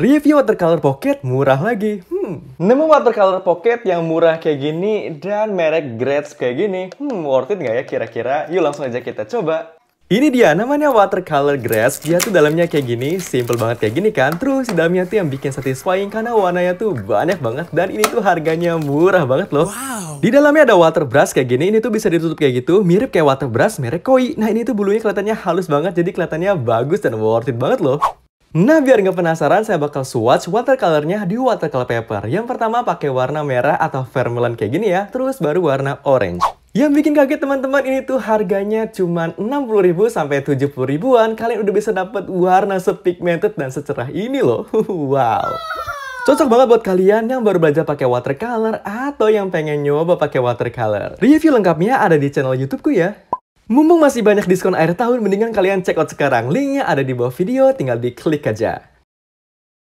Review watercolor pocket murah lagi. Hmm. Nemu watercolor pocket yang murah kayak gini dan merek grads kayak gini. Hmm, worth it nggak ya kira-kira? Yuk langsung aja kita coba. Ini dia namanya watercolor grass. Dia tuh dalamnya kayak gini, simple banget kayak gini kan. Terus di dalamnya tuh yang bikin satisfying karena warnanya tuh banyak banget dan ini tuh harganya murah banget loh. Wow. Di dalamnya ada water brush kayak gini. Ini tuh bisa ditutup kayak gitu, mirip kayak water brush merek Koi. Nah, ini tuh bulunya kelihatannya halus banget jadi kelihatannya bagus dan worth it banget loh. Nah, biar nggak penasaran, saya bakal swatch watercolornya di watercolor paper. Yang pertama pakai warna merah atau vermilion kayak gini ya, terus baru warna orange. Yang bikin kaget teman-teman ini tuh harganya cuma 60.000 sampai 70 ribuan. Kalian udah bisa dapat warna sepigmented dan secerah ini loh. wow. Cocok banget buat kalian yang baru belajar pakai watercolor atau yang pengen nyoba pakai watercolor. Review lengkapnya ada di channel YouTubeku ya. Mumpung masih banyak diskon akhir tahun, mendingan kalian check out sekarang. Linknya ada di bawah video, tinggal diklik aja.